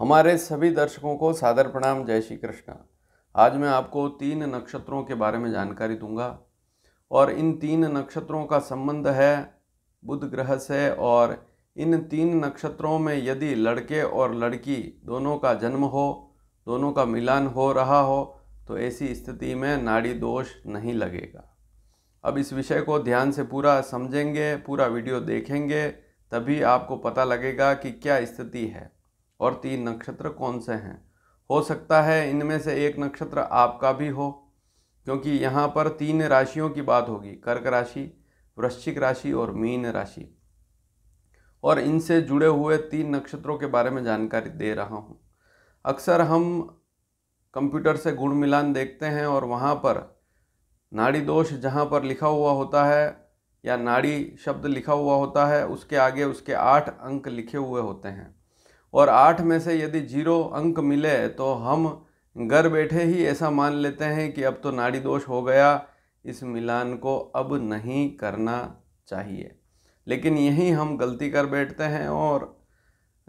हमारे सभी दर्शकों को सादर प्रणाम जय श्री कृष्ण आज मैं आपको तीन नक्षत्रों के बारे में जानकारी दूंगा और इन तीन नक्षत्रों का संबंध है बुध ग्रह से और इन तीन नक्षत्रों में यदि लड़के और लड़की दोनों का जन्म हो दोनों का मिलान हो रहा हो तो ऐसी स्थिति में नाड़ी दोष नहीं लगेगा अब इस विषय को ध्यान से पूरा समझेंगे पूरा वीडियो देखेंगे तभी आपको पता लगेगा कि क्या स्थिति है और तीन नक्षत्र कौन से हैं हो सकता है इनमें से एक नक्षत्र आपका भी हो क्योंकि यहाँ पर तीन राशियों की बात होगी कर्क राशि वृश्चिक राशि और मीन राशि और इनसे जुड़े हुए तीन नक्षत्रों के बारे में जानकारी दे रहा हूँ अक्सर हम कंप्यूटर से गुण मिलान देखते हैं और वहाँ पर नाड़ी दोष जहाँ पर लिखा हुआ होता है या नाड़ी शब्द लिखा हुआ होता है उसके आगे उसके आठ अंक लिखे हुए होते हैं और आठ में से यदि जीरो अंक मिले तो हम घर बैठे ही ऐसा मान लेते हैं कि अब तो नाड़ी दोष हो गया इस मिलान को अब नहीं करना चाहिए लेकिन यही हम गलती कर बैठते हैं और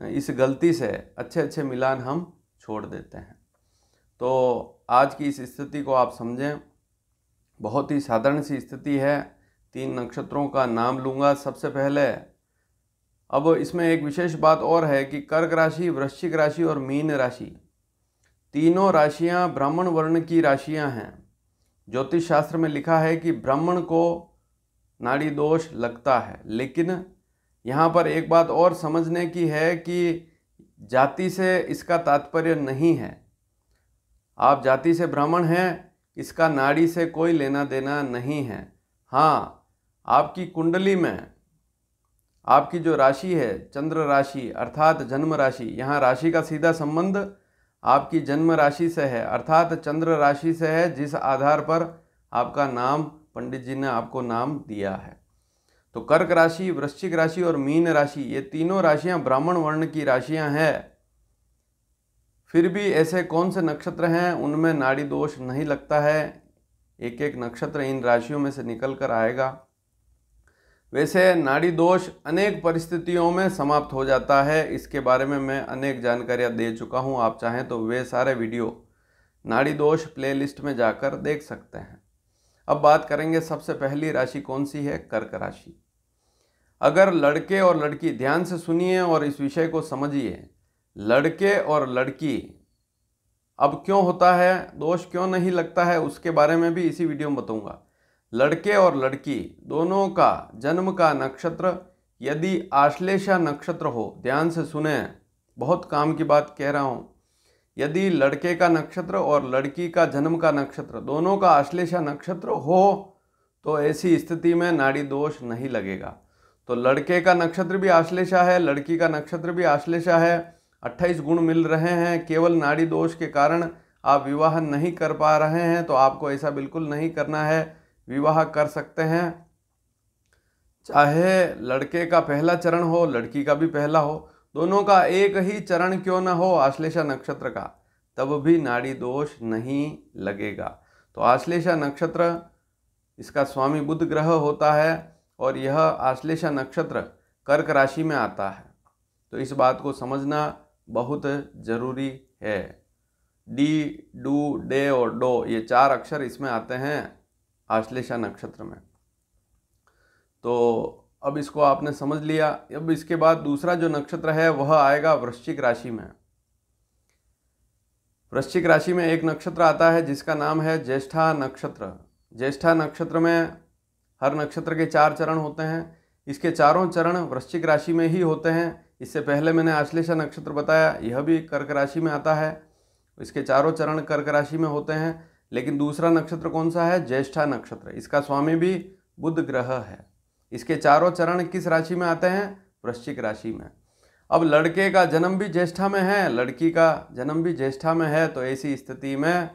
इस गलती से अच्छे अच्छे मिलान हम छोड़ देते हैं तो आज की इस स्थिति को आप समझें बहुत ही साधारण सी स्थिति है तीन नक्षत्रों का नाम लूँगा सबसे पहले अब इसमें एक विशेष बात और है कि कर्क राशि वृश्चिक राशि और मीन राशि तीनों राशियां ब्राह्मण वर्ण की राशियां हैं ज्योतिष शास्त्र में लिखा है कि ब्राह्मण को नाड़ी दोष लगता है लेकिन यहाँ पर एक बात और समझने की है कि जाति से इसका तात्पर्य नहीं है आप जाति से ब्राह्मण हैं इसका नाड़ी से कोई लेना देना नहीं है हाँ आपकी कुंडली में आपकी जो राशि है चंद्र राशि अर्थात जन्म राशि यहाँ राशि का सीधा संबंध आपकी जन्म राशि से है अर्थात चंद्र राशि से है जिस आधार पर आपका नाम पंडित जी ने आपको नाम दिया है तो कर्क राशि वृश्चिक राशि और मीन राशि ये तीनों राशियां ब्राह्मण वर्ण की राशियां हैं फिर भी ऐसे कौन से नक्षत्र हैं उनमें नाड़ी दोष नहीं लगता है एक एक नक्षत्र इन राशियों में से निकल कर आएगा वैसे नाड़ी दोष अनेक परिस्थितियों में समाप्त हो जाता है इसके बारे में मैं अनेक जानकारियाँ दे चुका हूँ आप चाहें तो वे सारे वीडियो नाड़ी दोष प्लेलिस्ट में जाकर देख सकते हैं अब बात करेंगे सबसे पहली राशि कौन सी है कर्क राशि अगर लड़के और लड़की ध्यान से सुनिए और इस विषय को समझिए लड़के और लड़की अब क्यों होता है दोष क्यों नहीं लगता है उसके बारे में भी इसी वीडियो में बताऊंगा लड़के और लड़की दोनों का जन्म का नक्षत्र यदि आश्लेषा नक्षत्र हो ध्यान से सुने बहुत काम की बात कह रहा हूँ यदि लड़के का नक्षत्र और लड़की का जन्म का नक्षत्र दोनों का आश्लेषा नक्षत्र हो तो ऐसी स्थिति में नाड़ी दोष नहीं लगेगा तो लड़के का नक्षत्र भी आश्लेषा है लड़की का नक्षत्र भी आश्लेषा है अट्ठाईस गुण मिल रहे हैं केवल नाड़ी दोष के कारण आप विवाह नहीं कर पा रहे हैं तो आपको ऐसा बिल्कुल नहीं करना है विवाह कर सकते हैं चाहे लड़के का पहला चरण हो लड़की का भी पहला हो दोनों का एक ही चरण क्यों ना हो आश्लेषा नक्षत्र का तब भी नाड़ी दोष नहीं लगेगा तो आश्लेषा नक्षत्र इसका स्वामी बुद्ध ग्रह होता है और यह आश्लेषा नक्षत्र कर्क राशि में आता है तो इस बात को समझना बहुत ज़रूरी है डी डू डे और डो ये चार अक्षर इसमें आते हैं आश्लेषा नक्षत्र में तो अब इसको आपने समझ लिया अब इसके बाद दूसरा जो नक्षत्र है वह आएगा वृश्चिक राशि में वृश्चिक राशि में एक नक्षत्र आता है जिसका नाम है ज्येष्ठा नक्षत्र ज्येष्ठा नक्षत्र में हर नक्षत्र के चार चरण होते हैं इसके चारों चरण वृश्चिक राशि में ही होते हैं इससे पहले मैंने आश्लेषा नक्षत्र बताया यह भी कर्क राशि में आता है इसके चारों चरण कर्क राशि में होते हैं लेकिन दूसरा नक्षत्र कौन सा है ज्येष्ठा नक्षत्र इसका स्वामी भी बुध ग्रह है इसके चारों चरण किस राशि में आते हैं वृश्चिक राशि में अब लड़के का जन्म भी ज्येष्ठा में है लड़की का जन्म भी ज्येष्ठा में है तो ऐसी स्थिति में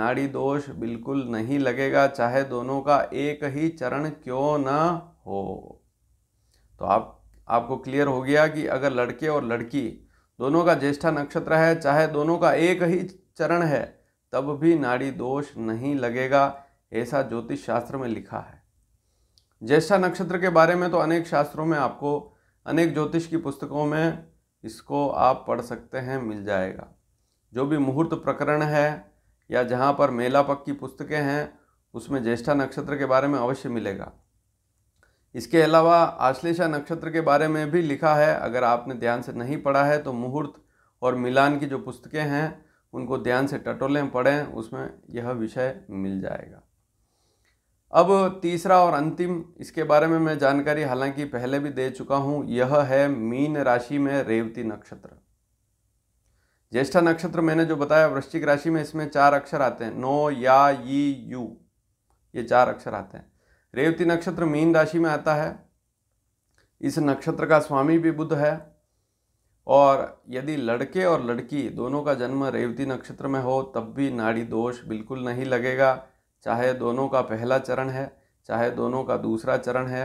नाड़ी दोष बिल्कुल नहीं लगेगा चाहे दोनों का एक ही चरण क्यों न हो तो आप आपको क्लियर हो गया कि अगर लड़के और लड़की दोनों का ज्येष्ठा नक्षत्र है चाहे दोनों का एक ही चरण है तब भी नाड़ी दोष नहीं लगेगा ऐसा ज्योतिष शास्त्र में लिखा है ज्येष्ठा नक्षत्र के बारे में तो अनेक शास्त्रों में आपको अनेक ज्योतिष की पुस्तकों में इसको आप पढ़ सकते हैं मिल जाएगा जो भी मुहूर्त प्रकरण है या जहाँ पर मेला पक की पुस्तकें हैं उसमें ज्येष्ठा नक्षत्र के बारे में अवश्य मिलेगा इसके अलावा आश्लेषा नक्षत्र के बारे में भी लिखा है अगर आपने ध्यान से नहीं पढ़ा है तो मुहूर्त और मिलान की जो पुस्तकें हैं उनको ध्यान से टटोलें पढ़ें उसमें यह विषय मिल जाएगा अब तीसरा और अंतिम इसके बारे में मैं जानकारी हालांकि पहले भी दे चुका हूँ यह है मीन राशि में रेवती नक्षत्र ज्येष्ठा नक्षत्र मैंने जो बताया वृश्चिक राशि में इसमें चार अक्षर आते हैं नो या यी यू ये चार अक्षर आते हैं रेवती नक्षत्र मीन राशि में आता है इस नक्षत्र का स्वामी भी बुद्ध है और यदि लड़के और लड़की दोनों का जन्म रेवती नक्षत्र में हो तब भी नाड़ी दोष बिल्कुल नहीं लगेगा चाहे दोनों का पहला चरण है चाहे दोनों का दूसरा चरण है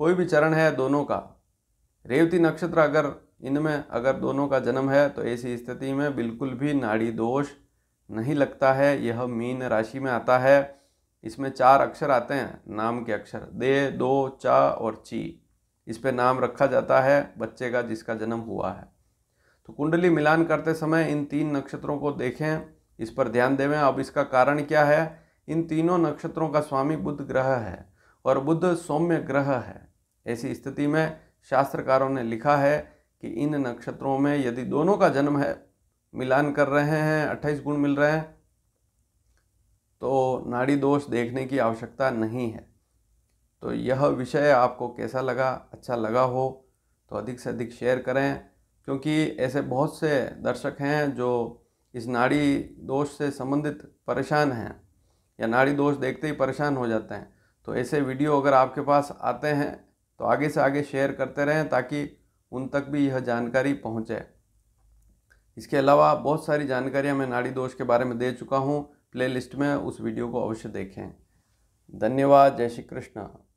कोई भी चरण है दोनों का रेवती नक्षत्र अगर इनमें अगर दोनों का जन्म है तो ऐसी स्थिति में बिल्कुल भी नाड़ी दोष नहीं लगता है यह मीन राशि में आता है इसमें चार अक्षर आते हैं नाम के अक्षर दे दो चा और ची इस पे नाम रखा जाता है बच्चे का जिसका जन्म हुआ है तो कुंडली मिलान करते समय इन तीन नक्षत्रों को देखें इस पर ध्यान देवें अब इसका कारण क्या है इन तीनों नक्षत्रों का स्वामी बुद्ध ग्रह है और बुद्ध सौम्य ग्रह है ऐसी स्थिति में शास्त्रकारों ने लिखा है कि इन नक्षत्रों में यदि दोनों का जन्म है मिलान कर रहे हैं अट्ठाईस गुण मिल रहे हैं तो नाड़ी दोष देखने की आवश्यकता नहीं है तो यह विषय आपको कैसा लगा अच्छा लगा हो तो अधिक से अधिक शेयर करें क्योंकि ऐसे बहुत से दर्शक हैं जो इस नाड़ी दोष से संबंधित परेशान हैं या नाड़ी दोष देखते ही परेशान हो जाते हैं तो ऐसे वीडियो अगर आपके पास आते हैं तो आगे से आगे शेयर करते रहें ताकि उन तक भी यह जानकारी पहुँचे इसके अलावा बहुत सारी जानकारियाँ मैं नाड़ी दोष के बारे में दे चुका हूँ प्लेलिस्ट में उस वीडियो को अवश्य देखें धन्यवाद जय श्री कृष्ण